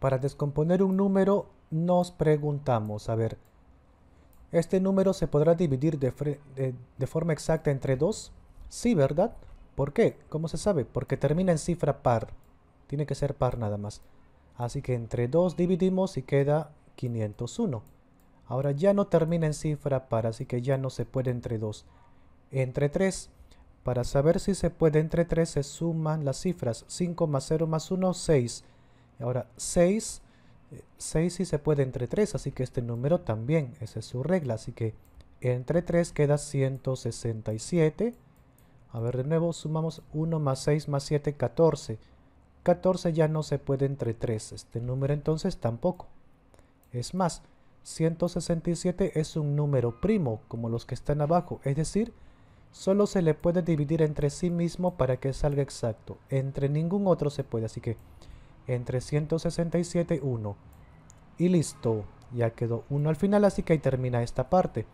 Para descomponer un número nos preguntamos, a ver, ¿este número se podrá dividir de, forma exacta entre 2? Sí, ¿verdad? ¿Por qué? ¿Cómo se sabe? Porque termina en cifra par. Tiene que ser par nada más. Así que entre 2 dividimos y queda 501. Ahora ya no termina en cifra par, así que ya no se puede entre 2. Entre 3, para saber si se puede entre 3 se suman las cifras 5 más 0 más 1, 6. Ahora 6, 6 sí se puede entre 3, así que este número también, esa es su regla. Así que entre 3 queda 167. A ver, de nuevo sumamos 1 más 6 más 7, 14. 14 ya no se puede entre 3, este número entonces tampoco. Es más, 167 es un número primo, como los que están abajo, es decir, solo se le puede dividir entre sí mismo para que salga exacto. Entre ningún otro se puede, así que en 1 Y listo, ya quedó uno al final, así que ahí termina esta parte.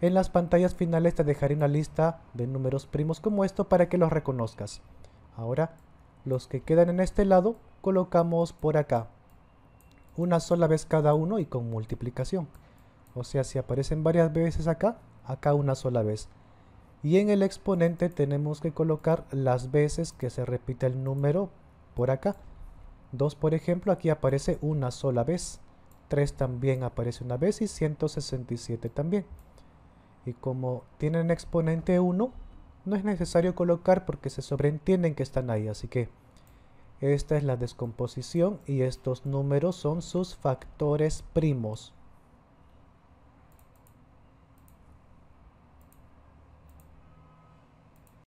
En las pantallas finales te dejaré una lista de números primos como esto para que los reconozcas. Ahora, los que quedan en este lado, colocamos por acá. Una sola vez cada uno y con multiplicación. O sea, si aparecen varias veces acá, acá una sola vez. Y en el exponente tenemos que colocar las veces que se repite el número por acá. 2, por ejemplo, aquí aparece una sola vez. 3 también aparece una vez y 167 también. Y como tienen exponente 1, no es necesario colocar porque se sobreentienden que están ahí. Así que esta es la descomposición y estos números son sus factores primos.